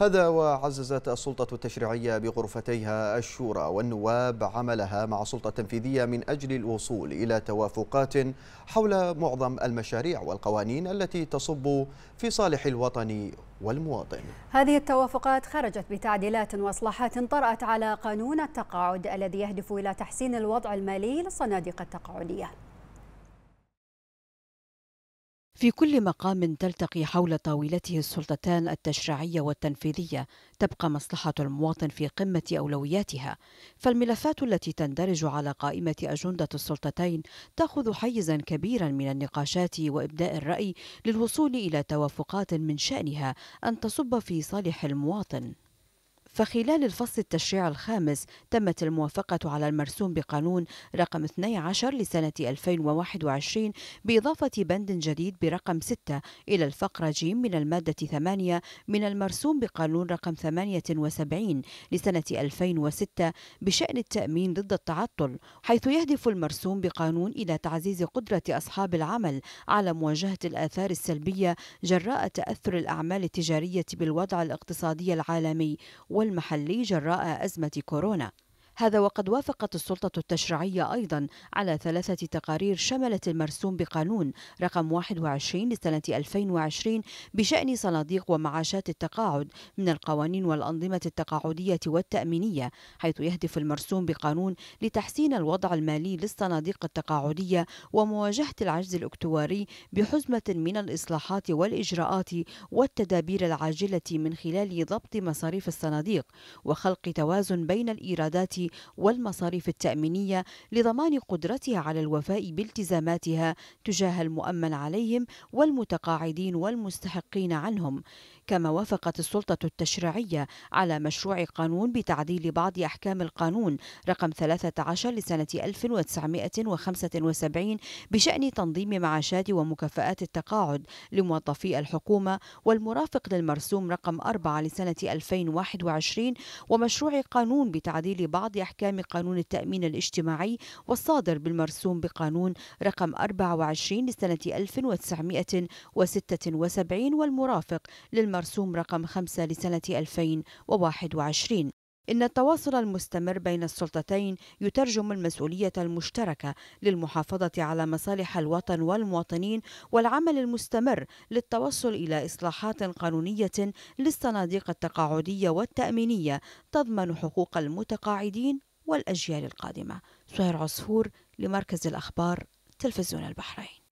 هذا وعززت السلطة التشريعية بغرفتيها الشورى والنواب عملها مع السلطة التنفيذية من أجل الوصول إلى توافقات حول معظم المشاريع والقوانين التي تصب في صالح الوطن والمواطن هذه التوافقات خرجت بتعديلات واصلاحات طرأت على قانون التقاعد الذي يهدف إلى تحسين الوضع المالي للصناديق التقاعدية في كل مقام تلتقي حول طاولته السلطتان التشريعيه والتنفيذيه تبقى مصلحه المواطن في قمه اولوياتها فالملفات التي تندرج على قائمه اجنده السلطتين تاخذ حيزا كبيرا من النقاشات وابداء الراي للوصول الى توافقات من شانها ان تصب في صالح المواطن فخلال الفصل التشريع الخامس تمت الموافقة على المرسوم بقانون رقم 12 لسنة 2021 بإضافة بند جديد برقم 6 إلى الفقرة ج من المادة 8 من المرسوم بقانون رقم 78 لسنة 2006 بشأن التأمين ضد التعطل حيث يهدف المرسوم بقانون إلى تعزيز قدرة أصحاب العمل على مواجهة الآثار السلبية جراء تأثر الأعمال التجارية بالوضع الاقتصادي العالمي وال المحلي جراء أزمة كورونا هذا وقد وافقت السلطة التشريعية أيضا على ثلاثة تقارير شملت المرسوم بقانون رقم 21 لسنة 2020 بشأن صناديق ومعاشات التقاعد من القوانين والأنظمة التقاعدية والتأمينية حيث يهدف المرسوم بقانون لتحسين الوضع المالي للصناديق التقاعدية ومواجهة العجز الأكتواري بحزمة من الإصلاحات والإجراءات والتدابير العاجلة من خلال ضبط مصاريف الصناديق وخلق توازن بين الإيرادات والمصاريف التأمينية لضمان قدرتها على الوفاء بالتزاماتها تجاه المؤمن عليهم والمتقاعدين والمستحقين عنهم كما وافقت السلطة التشريعية على مشروع قانون بتعديل بعض أحكام القانون رقم 13 لسنة 1975 بشأن تنظيم معاشات ومكافآت التقاعد لموظفي الحكومة والمرافق للمرسوم رقم 4 لسنة 2021 ومشروع قانون بتعديل بعض أحكام قانون التأمين الاجتماعي والصادر بالمرسوم بقانون رقم 24 لسنة 1976 والمرافق للمرسوم رقم 5 لسنة 2021 إن التواصل المستمر بين السلطتين يترجم المسؤولية المشتركة للمحافظة على مصالح الوطن والمواطنين والعمل المستمر للتوصل إلى إصلاحات قانونية للصناديق التقاعدية والتأمينية تضمن حقوق المتقاعدين والأجيال القادمة سهير عصفور لمركز الأخبار تلفزيون البحرين